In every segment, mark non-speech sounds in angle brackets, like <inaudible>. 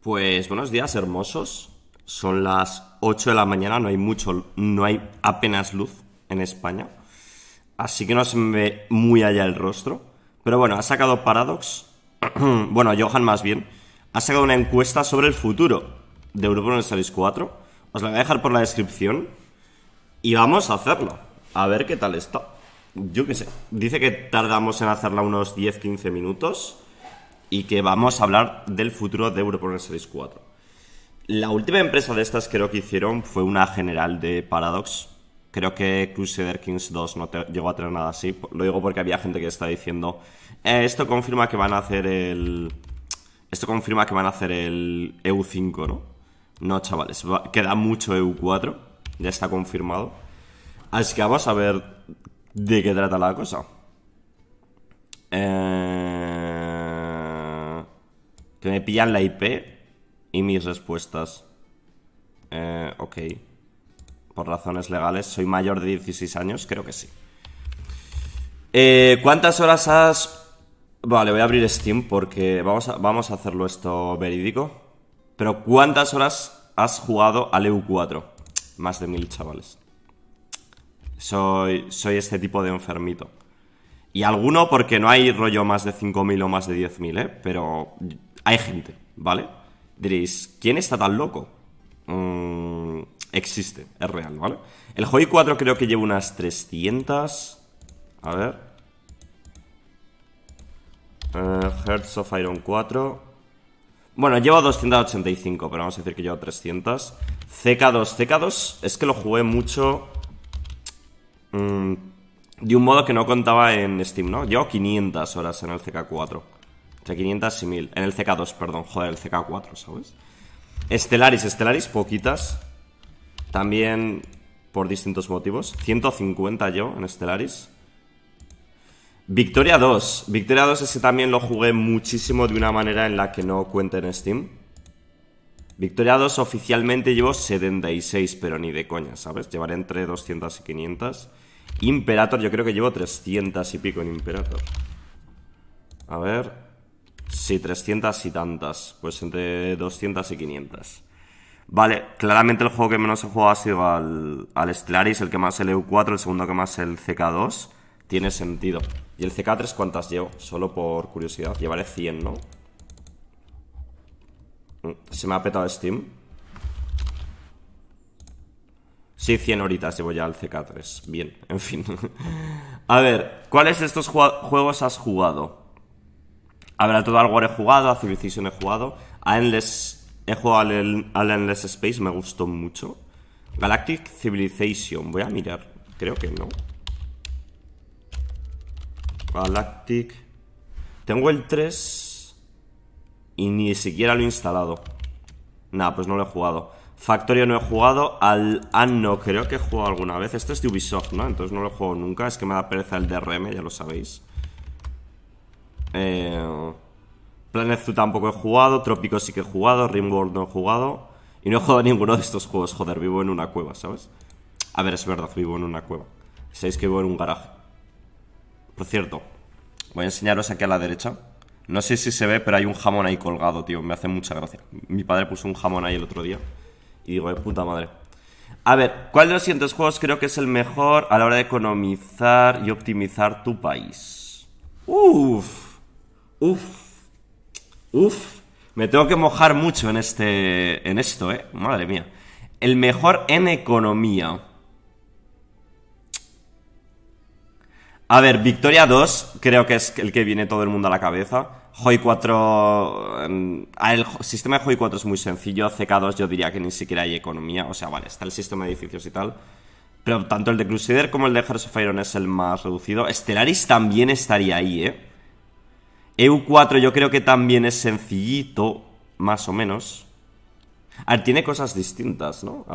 Pues buenos días, hermosos. Son las 8 de la mañana, no hay mucho, no hay apenas luz en España. Así que no se me ve muy allá el rostro. Pero bueno, ha sacado Paradox. <clears throat> bueno, Johan más bien. Ha sacado una encuesta sobre el futuro de Europa Universalis 4. Os la voy a dejar por la descripción. Y vamos a hacerlo. A ver qué tal está. Yo qué sé. Dice que tardamos en hacerla unos 10-15 minutos y que vamos a hablar del futuro de Europa Series 4. La última empresa de estas creo que hicieron fue una general de Paradox. Creo que Crusader Kings 2 no llegó a tener nada así. Lo digo porque había gente que estaba diciendo, eh, esto confirma que van a hacer el... Esto confirma que van a hacer el EU5, ¿no? No, chavales, queda mucho EU4, ya está confirmado. Así que vamos a ver de qué trata la cosa. Eh, que me pillan la IP y mis respuestas. Eh, ok. Por razones legales, ¿soy mayor de 16 años? Creo que sí. Eh, ¿Cuántas horas has...? Vale, voy a abrir Steam porque vamos a, vamos a hacerlo esto verídico. Pero ¿cuántas horas has jugado al EU4? Más de mil, chavales. Soy, soy este tipo de enfermito. Y alguno porque no hay rollo más de 5.000 o más de 10.000, ¿eh? Pero hay gente, ¿vale? Diréis, ¿quién está tan loco? Mm, existe, es real, ¿vale? El Joy 4 creo que lleva unas 300... A ver... Eh, Hearts of Iron 4... Bueno, lleva 285, pero vamos a decir que lleva 300. CK2, CK2 es que lo jugué mucho... Mm, de un modo que no contaba en Steam, ¿no? Llevo 500 horas en el CK4. 500 y 1000. En el CK2, perdón. Joder, el CK4, ¿sabes? Estelaris, Estelaris, poquitas. También por distintos motivos. 150 yo en Estelaris. Victoria 2. Victoria 2 ese también lo jugué muchísimo de una manera en la que no cuenta en Steam. Victoria 2 oficialmente llevo 76, pero ni de coña, ¿sabes? Llevaré entre 200 y 500. Imperator yo creo que llevo 300 y pico en Imperator. A ver, Sí, 300 y tantas. Pues entre 200 y 500. Vale, claramente el juego que menos he jugado ha sido al, al Stellaris, el que más el EU4, el segundo que más el CK2. Tiene sentido. ¿Y el CK3 cuántas llevo? Solo por curiosidad. Llevaré 100, ¿no? Mm, se me ha petado Steam. Sí, 100 horitas llevo ya al CK3. Bien, en fin. <laughs> A ver, ¿cuáles de estos juegos has jugado? Habrá todo algo he jugado, a Civilization he jugado. A Endless, he jugado al, Endless Space, me gustó mucho. Galactic Civilization, voy a mirar. Creo que no. Galactic. Tengo el 3 y ni siquiera lo he instalado. Nada, pues no lo he jugado. Factorio no he jugado. Al Anno ah, creo que he jugado alguna vez. Este es de Ubisoft, ¿no? Entonces no lo juego nunca. Es que me da pereza el DRM, ya lo sabéis. Eh, Planet Zoo tampoco he jugado, Trópico sí que he jugado, Rimworld no he jugado. Y no he jugado <laughs> ninguno de estos juegos, joder, vivo en una cueva, ¿sabes? A ver, es verdad, vivo en una cueva. Sabéis que vivo en un garaje. Por cierto, voy a enseñaros aquí a la derecha. No sé si se ve, pero hay un jamón ahí colgado, tío. Me hace mucha gracia. Mi padre puso un jamón ahí el otro día. Y digo, de eh, puta madre. A ver, ¿cuál de los siguientes juegos creo que es el mejor a la hora de economizar y optimizar tu país? Uff. Uf, uf, me tengo que mojar mucho en este, en esto, eh, madre mía. El mejor en economía. A ver, Victoria 2 creo que es el que viene todo el mundo a la cabeza. Joy 4... El sistema de Joy 4 es muy sencillo. CK2 yo diría que ni siquiera hay economía. O sea, vale, está el sistema de edificios y tal. Pero tanto el de Crusader como el de Hearts of Iron es el más reducido. Stellaris también estaría ahí, ¿eh? EU4 yo creo que también es sencillito, más o menos. A ver, tiene cosas distintas, ¿no?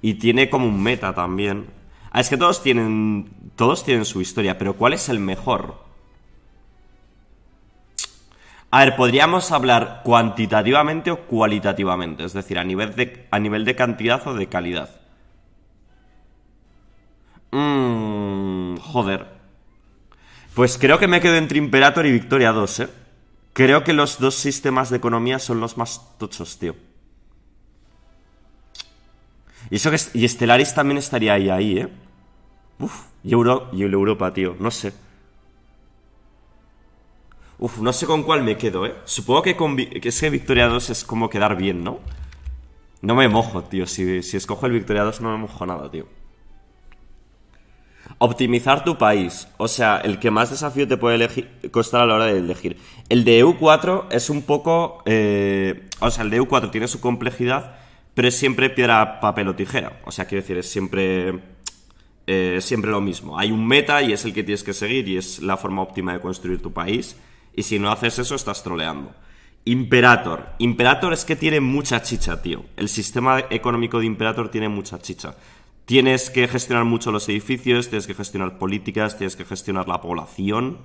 Y tiene como un meta también. Ah, es que todos tienen. Todos tienen su historia, pero ¿cuál es el mejor? A ver, podríamos hablar cuantitativamente o cualitativamente, es decir, a nivel de, a nivel de cantidad o de calidad. Mmm. Joder. Pues creo que me quedo entre Imperator y Victoria 2, ¿eh? Creo que los dos sistemas de economía son los más tochos, tío. Y eso que y también estaría ahí, ahí, ¿eh? Uf, y, Euro, y Europa, tío, no sé. Uf, no sé con cuál me quedo, ¿eh? Supongo que con que es Victoria 2 es como quedar bien, ¿no? No me mojo, tío. Si, si escojo el Victoria 2 no me mojo nada, tío. Optimizar tu país, o sea, el que más desafío te puede costar a la hora de elegir. El de EU4 es un poco... Eh, o sea, el de EU4 tiene su complejidad, pero es siempre piedra, papel o tijera. O sea, quiero decir, es siempre, eh, siempre lo mismo. Hay un meta y es el que tienes que seguir y es la forma óptima de construir tu país. Y si no haces eso, estás troleando. Imperator. Imperator es que tiene mucha chicha, tío. El sistema económico de Imperator tiene mucha chicha. Tienes que gestionar mucho los edificios, tienes que gestionar políticas, tienes que gestionar la población.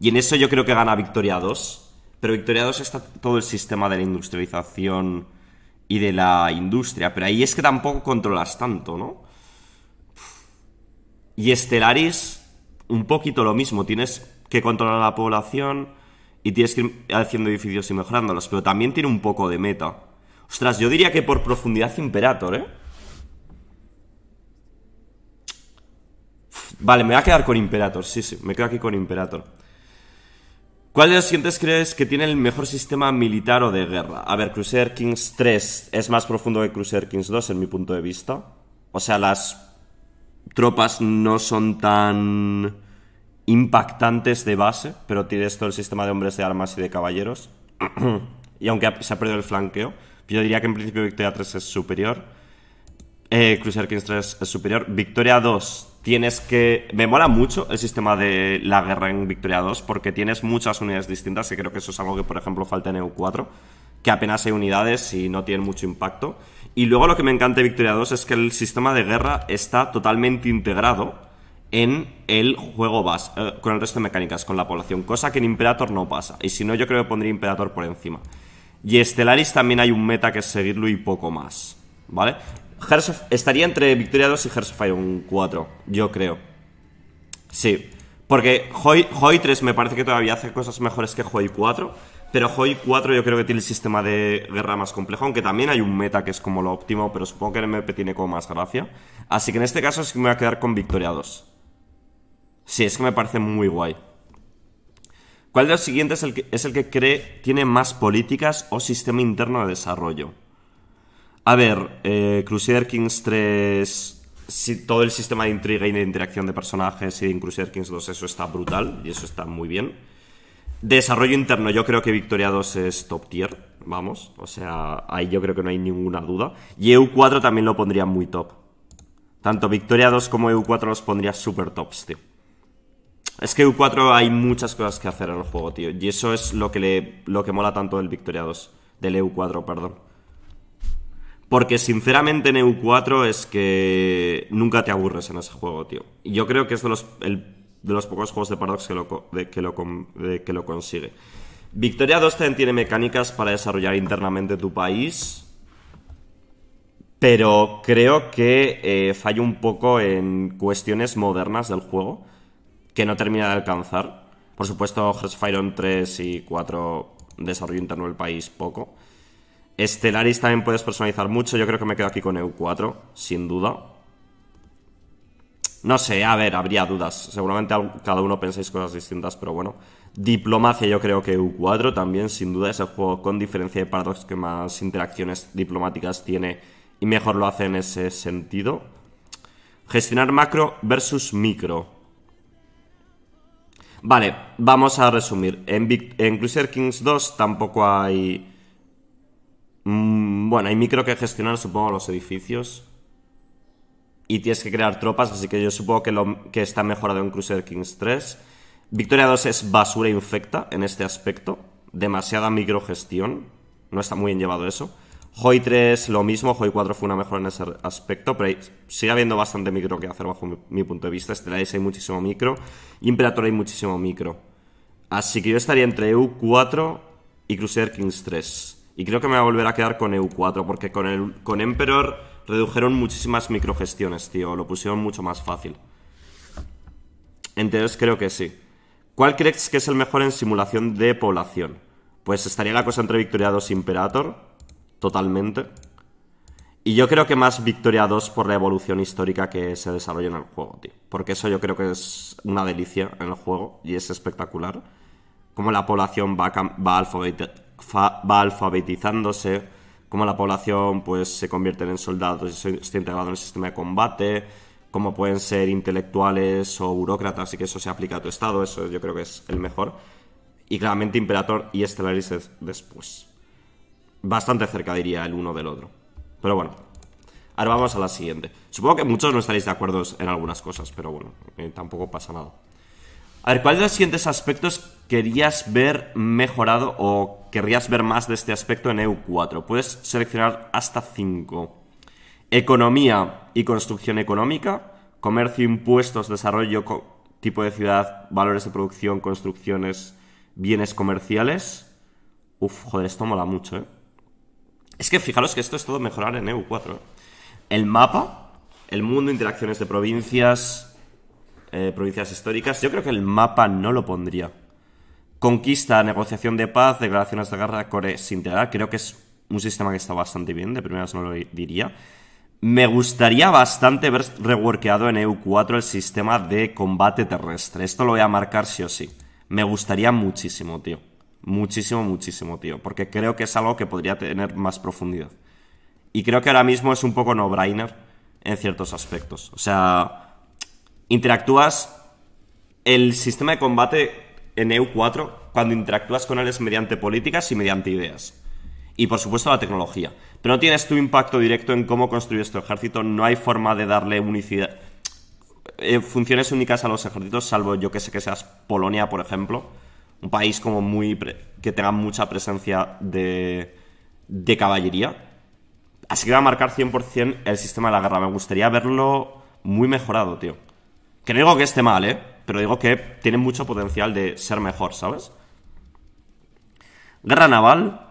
Y en eso yo creo que gana Victoria 2. Pero Victoria 2 está todo el sistema de la industrialización y de la industria. Pero ahí es que tampoco controlas tanto, ¿no? Y Estelaris, un poquito lo mismo. Tienes que controlar la población y tienes que ir haciendo edificios y mejorándolos. Pero también tiene un poco de meta. Ostras, yo diría que por profundidad Imperator, ¿eh? Vale, me voy a quedar con Imperator, sí, sí, me quedo aquí con Imperator. ¿Cuál de los siguientes crees que tiene el mejor sistema militar o de guerra? A ver, Crusader Kings 3 es más profundo que Crusader Kings 2 en mi punto de vista. O sea, las tropas no son tan impactantes de base, pero tiene esto el sistema de hombres de armas y de caballeros. <clears throat> y aunque se ha perdido el flanqueo, yo diría que en principio Victoria 3 es superior. Eh, Crusader Kings 3 es superior. Victoria 2 tienes que... Me mola mucho el sistema de la guerra en Victoria 2 porque tienes muchas unidades distintas y creo que eso es algo que, por ejemplo, falta en EU4, que apenas hay unidades y no tienen mucho impacto. Y luego lo que me encanta de Victoria 2 es que el sistema de guerra está totalmente integrado en el juego base, eh, con el resto de mecánicas, con la población, cosa que en Imperator no pasa. Y si no, yo creo que pondría Imperator por encima. Y Stellaris también hay un meta que es seguirlo y poco más. ¿Vale? estaría entre Victoria 2 y Hearts of 4, yo creo. Sí. Porque Hoy 3 me parece que todavía hace cosas mejores que Hoy 4. Pero Hoy 4 yo creo que tiene el sistema de guerra más complejo, aunque también hay un meta que es como lo óptimo, pero supongo que el MP tiene como más gracia. Así que en este caso sí me voy a quedar con Victoria 2. Sí, es que me parece muy guay. ¿Cuál de los siguientes es el que cree tiene más políticas o sistema interno de desarrollo? A ver, eh, Crusader Kings 3 todo el sistema de intriga y de interacción de personajes y en Crusader Kings 2, eso está brutal y eso está muy bien. Desarrollo interno, yo creo que Victoria 2 es top tier, vamos, o sea, ahí yo creo que no hay ninguna duda. Y EU4 también lo pondría muy top. Tanto Victoria 2 como EU4 los pondría súper tops, tío. Es que EU4 hay muchas cosas que hacer en el juego, tío, y eso es lo que, lo que mola tanto del Victoria 2, del EU4, perdón. Porque sinceramente en EU4 es que nunca te aburres en ese juego, tío. Y yo creo que es de los, pocos juegos de Paradox que lo, consigue. Victoria 2 tiene mecánicas para desarrollar internamente tu país. Pero creo que eh, falla un poco en cuestiones modernas del juego que no termina de alcanzar. Por supuesto, Hearthfire 3 y 4 desarrollo interno del país poco. Estelaris también puedes personalizar mucho. Yo creo que me quedo aquí con EU4, sin duda. No sé, a ver, habría dudas. Seguramente cada uno pensáis cosas distintas, pero bueno. Diplomacia yo creo que EU4 también, sin duda, es el juego con diferencia de Paradox que más interacciones diplomáticas tiene y mejor lo hace en ese sentido. Gestionar macro versus micro. Vale, vamos a resumir. En, en Cruiser Kings 2 tampoco hay Mm, bueno, hay micro que gestionar, supongo, los edificios. Y tienes que crear tropas, así que yo supongo que, lo, que está mejorado en Crusader Kings 3. Victoria 2 es basura infecta en este aspecto. Demasiada microgestión. No está muy bien llevado eso. Hoy 3 lo mismo, Hoy 4 fue una mejora en ese aspecto, pero sigue habiendo bastante micro que hacer bajo mi, punto de vista. Stellaris hay muchísimo micro, Imperator hay muchísimo micro. Así que yo estaría entre e u 4 y Crusader Kings 3. Y creo que me voy a volver a quedar con EU4, porque con, con Emperor redujeron muchísimas microgestiones, tío. Lo pusieron mucho más fácil. Entonces creo que sí. ¿Cuál crees que es el mejor en simulación de población? Pues estaría la cosa entre Victoria 2 y Imperator. Totalmente. Y yo creo que más Victoria 2 por la evolución histórica que se desarrolla en el juego, tío. Porque eso yo creo que es una delicia en el juego y es espectacular. Como la población va, va alfabetizada va alfabetizándose, cómo la población pues, se convierte en soldados y está integrado en el sistema de combate, cómo pueden ser intelectuales o burócratas y que eso se aplica a tu estado, eso yo creo que es el mejor. Y claramente Imperator y Stellaris después. Bastante cerca diría el uno del otro. Pero bueno, ahora vamos a la siguiente. Supongo que muchos no estaréis de acuerdo en algunas cosas, pero bueno, eh, tampoco pasa nada. A ver, ¿cuáles de los siguientes aspectos querías ver mejorado o querrías ver más de este aspecto en EU4. Puedes seleccionar hasta 5. Economía y construcción económica, comercio, impuestos, desarrollo, tipo de ciudad, valores de producción, construcciones, bienes comerciales. Uf, joder, esto mola mucho, ¿eh? Es que fijaros que esto es todo mejorar en EU4. ¿eh? El mapa, el mundo, interacciones de provincias, eh, provincias históricas. Yo creo que el mapa no lo pondría. Conquista, negociación de paz, declaraciones de guerra, Core sin Creo que es un sistema que está bastante bien, de primeras no lo diría. Me gustaría bastante ver reworkeado en EU4 el sistema de combate terrestre. Esto lo voy a marcar sí o sí. Me gustaría muchísimo, tío. Muchísimo, muchísimo, tío. Porque creo que es algo que podría tener más profundidad. Y creo que ahora mismo es un poco no-brainer en ciertos aspectos. O sea, interactúas. El sistema de combate en EU4 cuando interactúas con él es mediante políticas y mediante ideas. Y por supuesto la tecnología. Pero no tienes tu impacto directo en cómo construyes tu ejército, no hay forma de darle unicidad. Eh, funciones únicas a los ejércitos, salvo yo que sé que seas Polonia, por ejemplo. Un país como muy. que tenga mucha presencia de. de caballería. Así que va a marcar 100% el sistema de la guerra. Me gustaría verlo muy mejorado, tío. Que no digo que esté mal, ¿eh? pero digo que tiene mucho potencial de ser mejor, ¿sabes? Guerra naval.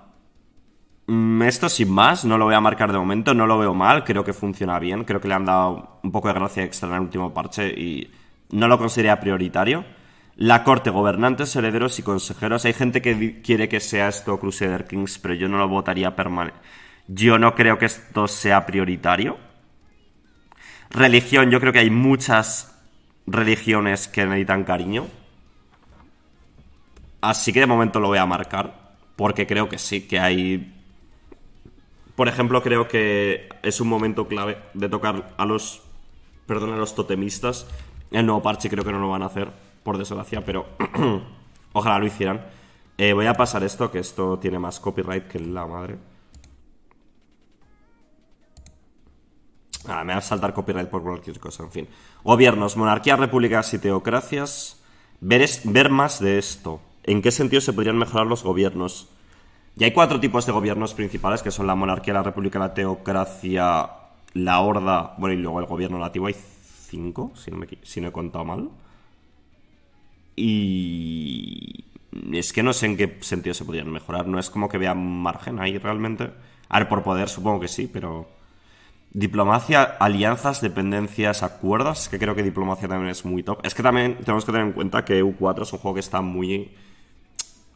Mm, esto sin más, no lo voy a marcar de momento, no lo veo mal, creo que funciona bien, creo que le han dado un poco de gracia extra en el último parche y no lo consideré prioritario. La corte, gobernantes, herederos y consejeros. Hay gente que quiere que sea esto Crusader Kings, pero yo no lo votaría permanente. Yo no creo que esto sea prioritario. Religión, yo creo que hay muchas religiones que necesitan cariño. Así que de momento lo voy a marcar, porque creo que sí, que hay... Por ejemplo, creo que es un momento clave de tocar a los... Perdón, a los totemistas. El nuevo parche creo que no lo van a hacer, por desgracia, pero... <clears throat> ojalá lo hicieran. Eh, voy a pasar esto, que esto tiene más copyright que la madre. Ah, me va a saltar copyright por cualquier cosa, en fin. Gobiernos, monarquías, repúblicas y teocracias. Ver, más de esto. ¿En qué sentido se podrían mejorar los gobiernos? Y hay cuatro tipos de gobiernos principales, que son la monarquía, la república, la teocracia, la horda, bueno, y luego el gobierno nativo. Hay cinco, si no, me, si he contado mal. Y... Es que no sé en qué sentido se podrían mejorar. No es como que vea margen ahí realmente. A ver, por poder supongo que sí, pero... Diplomacia, alianzas, dependencias, acuerdos, que creo que diplomacia también es muy top. Es que también tenemos que tener en cuenta que e U4 es un juego que está muy,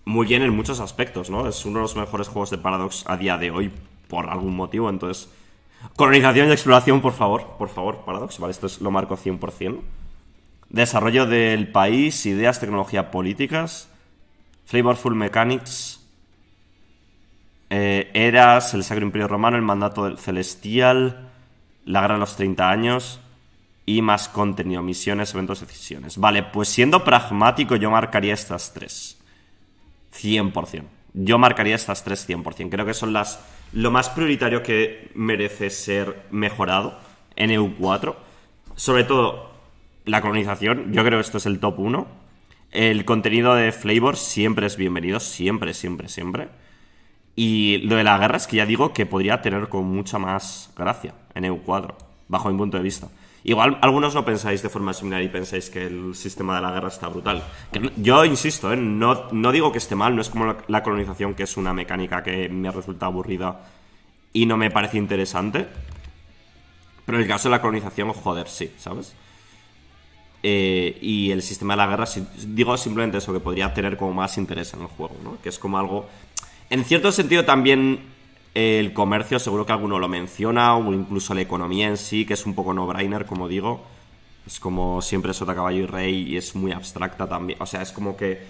muy bien en muchos aspectos, ¿no? Es uno de los mejores juegos de Paradox a día de hoy, por algún motivo, entonces... Colonización y exploración, por favor, por favor, Paradox, ¿vale? Esto lo marco 100%. Desarrollo del país, ideas, tecnología, políticas, flavorful mechanics, eh, Eras, el Sacro Imperio Romano, el Mandato del Celestial, la Guerra de los 30 años y más contenido, misiones, eventos, decisiones. Vale, pues siendo pragmático yo marcaría estas tres. 100%. Yo marcaría estas tres 100%. Creo que son las lo más prioritario que merece ser mejorado en EU4. Sobre todo la colonización, yo creo que esto es el top 1. El contenido de Flavor siempre es bienvenido, siempre, siempre, siempre. Y lo de la guerra es que ya digo que podría tener con mucha más gracia en EU4, bajo mi punto de vista. Igual algunos lo pensáis de forma similar y pensáis que el sistema de la guerra está brutal. yo insisto, ¿eh? no, no, digo que esté mal, no es como la, colonización, que es una mecánica que me resulta aburrida y no me parece interesante. Pero en el caso de la colonización, joder, sí, ¿sabes? Eh, y el sistema de la guerra, digo simplemente eso, que podría tener como más interés en el juego, ¿no? Que es como algo en cierto sentido también eh, el comercio, seguro que alguno lo menciona, o incluso la economía en sí, que es un poco no-brainer, como digo. Es como siempre otra caballo y rey y es muy abstracta también. O sea, es como que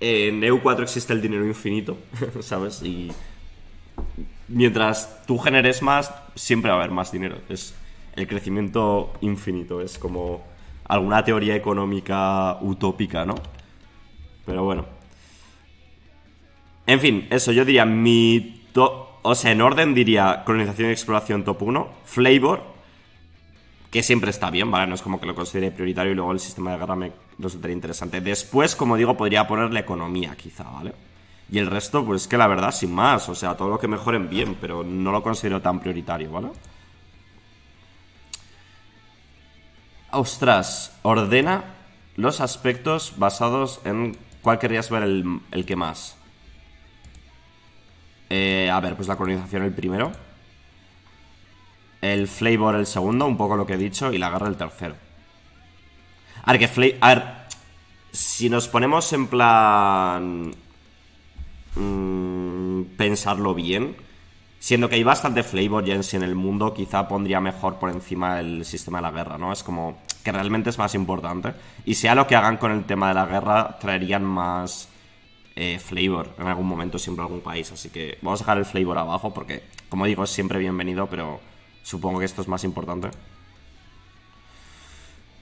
en EU4 existe el dinero infinito, <laughs> ¿sabes? Y mientras tú generes más, siempre va a haber más dinero. Es el crecimiento infinito, es como alguna teoría económica utópica, ¿no? Pero bueno. En fin, eso, yo diría mi O sea, en orden diría colonización y exploración top 1, Flavor, que siempre está bien, ¿vale? No es como que lo considere prioritario y luego el sistema de guerra me resultaría interesante. Después, como digo, podría ponerle economía, quizá, ¿vale? Y el resto, pues que la verdad, sin más. O sea, todo lo que mejoren bien, pero no lo considero tan prioritario, ¿vale? Ostras, ordena los aspectos basados en cuál querrías ver el que más. Eh, a ver, pues la colonización el primero. El flavor el segundo, un poco lo que he dicho, y la guerra el tercero. A ver, que flavor... A ver, si nos ponemos en plan... Mm, pensarlo bien, siendo que hay bastante flavor gens en el mundo, quizá pondría mejor por encima el sistema de la guerra, ¿no? Es como que realmente es más importante. Y sea lo que hagan con el tema de la guerra, traerían más eh, flavor en algún momento, siempre algún país. Así que vamos a dejar el flavor abajo porque, como digo, es siempre bienvenido, pero supongo que esto es más importante.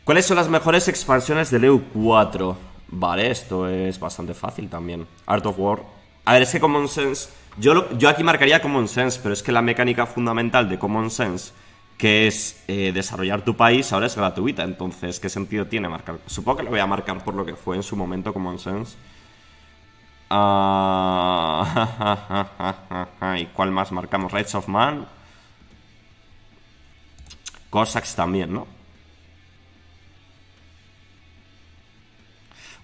¿Cuáles son las mejores expansiones del EU4? Vale, esto es bastante fácil también. Art of War. A ver, es que Common Sense. Yo, aquí marcaría Common Sense, pero es que la mecánica fundamental de Common Sense, que es eh, desarrollar tu país, ahora es gratuita. Entonces, ¿qué sentido tiene marcar? Supongo que lo voy a marcar por lo que fue en su momento Common Sense. Ah, <laughs> ¿Y cuál más marcamos? Rights of Man. Cossacks también, ¿no?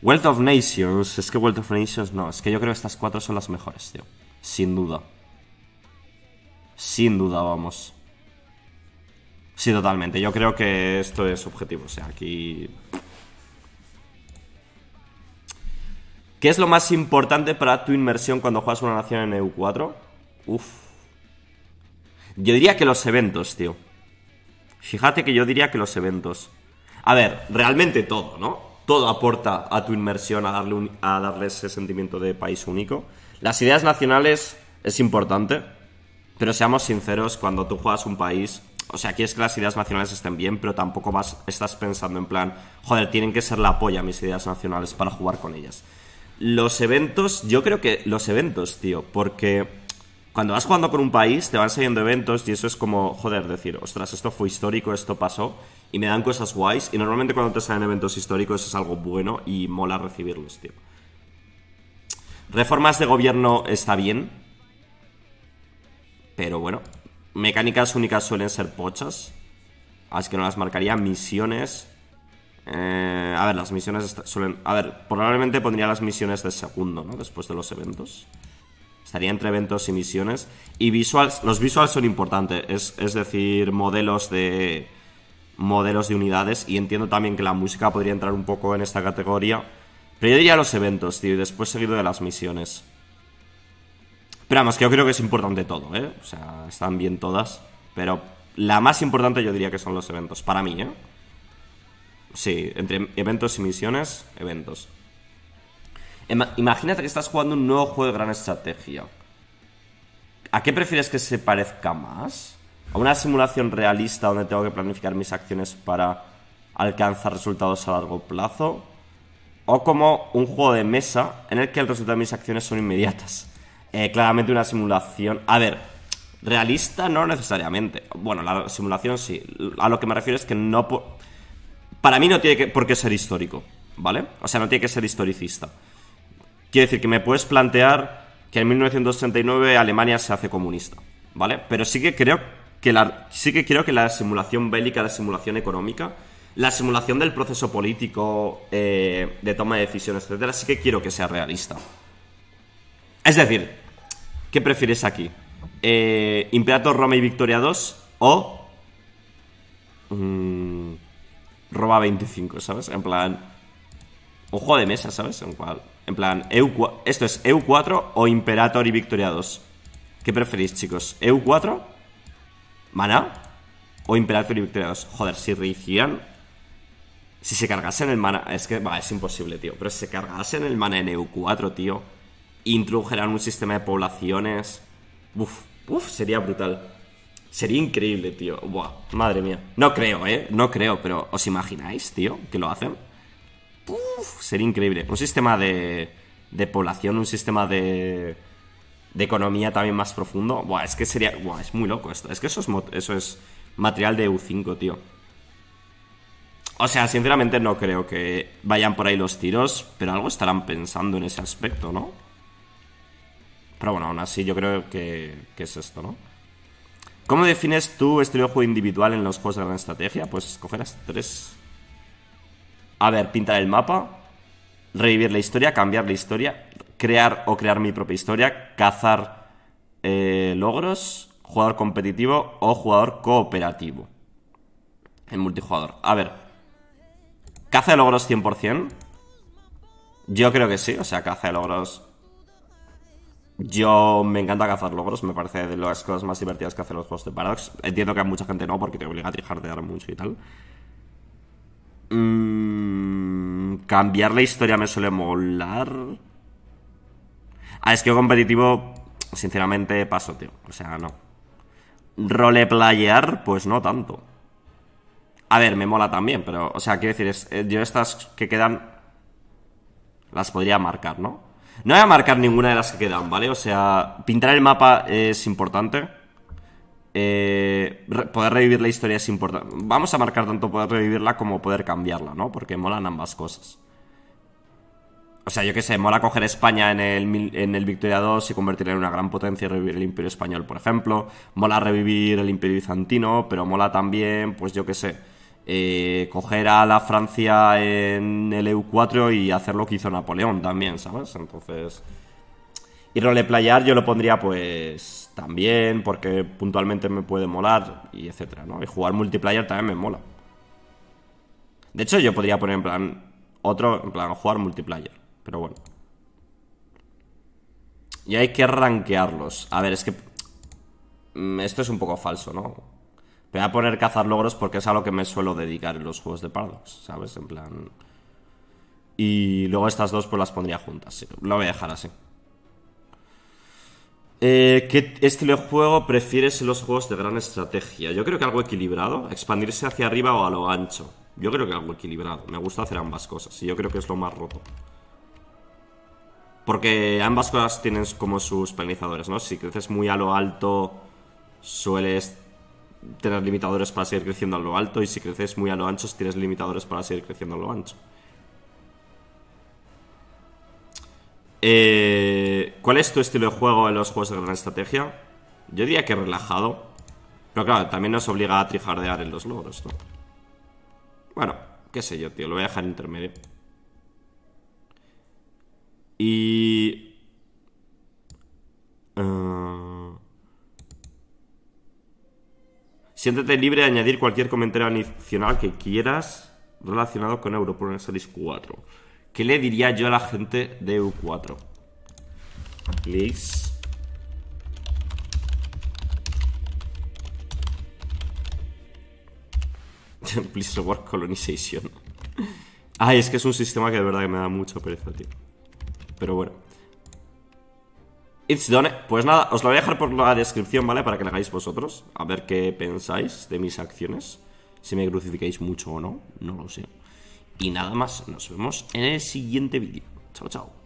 Wealth of Nations. Es que Wealth of Nations no. Es que yo creo que estas cuatro son las mejores, tío. Sin duda. Sin duda, vamos. Sí, totalmente. Yo creo que esto es objetivo. O sea, aquí ¿Qué es lo más importante para tu inmersión cuando juegas una nación en EU4? Uf. Yo diría que los eventos, tío. Fíjate que yo diría que los eventos. A ver, realmente todo, ¿no? Todo aporta a tu inmersión, a darle, ese sentimiento de país único. Las ideas nacionales es importante, pero seamos sinceros, cuando tú juegas un país, o sea, es que las ideas nacionales estén bien, pero tampoco estás pensando en plan, joder, tienen que ser la a mis ideas nacionales para jugar con ellas. Los eventos, yo creo que los eventos, tío, porque cuando vas jugando con un país te van saliendo eventos y eso es como, joder, decir, ostras, esto fue histórico, esto pasó, y me dan cosas guays, y normalmente cuando te salen eventos históricos es algo bueno y mola recibirlos, tío. Reformas de gobierno está bien, pero bueno, mecánicas únicas suelen ser pochas, así que no las marcaría, misiones... Eh, a ver, las misiones suelen... A ver, probablemente pondría las misiones de segundo, ¿no? Después de los eventos. Estaría entre eventos y misiones. Y visuals, los visuals son importantes. Es, decir, modelos de... Modelos de unidades. Y entiendo también que la música podría entrar un poco en esta categoría. Pero yo diría los eventos, tío. Y después seguido de las misiones. Pero además que yo creo que es importante todo, ¿eh? O sea, están bien todas. Pero la más importante yo diría que son los eventos. Para mí, ¿eh? Sí, entre eventos y misiones, eventos. Imagínate que estás jugando un nuevo juego de gran estrategia. ¿A qué prefieres que se parezca más? ¿A una simulación realista donde tengo que planificar mis acciones para alcanzar resultados a largo plazo? ¿O como un juego de mesa en el que el resultado de mis acciones son inmediatas? Eh, claramente una simulación... A ver, realista no necesariamente. Bueno, la simulación sí. A lo que me refiero es que no... puedo para mí no tiene que, por qué ser histórico, ¿vale? O sea, no tiene que ser historicista. Quiere decir que me puedes plantear que en 1939 Alemania se hace comunista, ¿vale? Pero sí que creo que la, sí que que la simulación bélica, la simulación económica, la simulación del proceso político, eh, de toma de decisiones, etcétera, sí que quiero que sea realista. Es decir, ¿qué prefieres aquí? Eh, ¿Imperator Roma y Victoria II, o. Mmm roba 25, ¿sabes? En plan, un juego de mesa, ¿sabes? En, cual, en plan, EU, esto es EU4 o Imperator y Victoria 2. ¿Qué preferís, chicos? ¿EU4? ¿Mana? ¿O Imperator y Victoria 2? Joder, si rehicieran... Si se cargasen el mana... Es que, va, es imposible, tío. Pero si se cargasen el mana en EU4, tío... Introdujeran un sistema de poblaciones... Uf, uf, sería brutal. Sería increíble, tío. Buah, madre mía. No creo, ¿eh? No creo, pero ¿os imagináis, tío, que lo hacen? sería increíble. Un sistema de, de población, un sistema de, de economía también más profundo. Buah, es que sería... Buah, es muy loco esto. Es que eso es, eso es material de u 5 tío. O sea, sinceramente no creo que vayan por ahí los tiros, pero algo estarán pensando en ese aspecto, ¿no? Pero bueno, aún así yo creo que es esto, ¿no? ¿Cómo defines tu estilo de juego individual en los juegos de gran estrategia? Pues cogerás tres. A ver, pintar el mapa, revivir la historia, cambiar la historia, crear o crear mi propia historia, cazar eh, logros, jugador competitivo o jugador cooperativo. En multijugador. A ver, ¿caza de logros 100%? Yo creo que sí, o sea, caza de logros yo me encanta cazar logros, me parece de las cosas más divertidas que hacen los juegos de Paradox. Entiendo que a mucha gente no, porque te obliga a dar mucho y tal. Mm, cambiar la historia me suele molar. Ah, es que competitivo, sinceramente, paso, tío. O sea, no. Roleplayar, pues no tanto. A ver, me mola también, pero, o sea, quiero decir, eh, yo estas que quedan las podría marcar, ¿no? No voy a marcar ninguna de las que quedan, ¿vale? O sea, pintar el mapa es importante. Eh, poder revivir la historia es importante. Vamos a marcar tanto poder revivirla como poder cambiarla, ¿no? Porque molan ambas cosas. O sea, yo qué sé, mola coger España en el, en el Victoria 2 y convertirla en una gran potencia y revivir el Imperio Español, por ejemplo. Mola revivir el Imperio Bizantino, pero mola también, pues yo qué sé, eh, coger a la Francia en el EU4 y hacer lo que hizo Napoleón también, ¿sabes? Entonces. Y roleplayar yo lo pondría pues también, porque puntualmente me puede molar y etcétera, ¿no? Y jugar multiplayer también me mola. De hecho, yo podría poner en plan otro, en plan jugar multiplayer, pero bueno. Y hay que rankearlos. A ver, es que. Mm, esto es un poco falso, ¿no? voy a poner cazar logros porque es a lo que me suelo dedicar en los juegos de Paradox, ¿sabes? En plan... Y luego estas dos pues las pondría juntas, sí. Lo voy a dejar así. Eh, ¿Qué estilo de juego prefieres en los juegos de gran estrategia? Yo creo que algo equilibrado, expandirse hacia arriba o a lo ancho. Yo creo que algo equilibrado. Me gusta hacer ambas cosas y yo creo que es lo más roto. Porque ambas cosas tienen como sus penalizadores, ¿no? Si creces muy a lo alto, sueles tener limitadores para seguir creciendo a lo alto y si creces muy a lo ancho tienes limitadores para seguir creciendo a lo ancho. Eh, ¿Cuál es tu estilo de juego en los juegos de gran estrategia? Yo diría que relajado. Pero claro, también nos obliga a trijardear en los logros, Bueno, qué sé yo, tío. Lo voy a dejar en intermedio. Y... Siéntete libre de añadir cualquier comentario adicional que quieras relacionado con Europol en Series 4. ¿Qué le diría yo a la gente de EU4? Please. <laughs> Please reward colonization. Ay, es que es un sistema que de verdad que me da mucha pereza, tío. Pero bueno. Pues nada, os lo voy a dejar por la descripción, ¿vale? Para que lo hagáis vosotros. A ver qué pensáis de mis acciones. Si me crucificáis mucho o no, no lo sé. Y nada más, nos vemos en el siguiente vídeo. Chao, chao.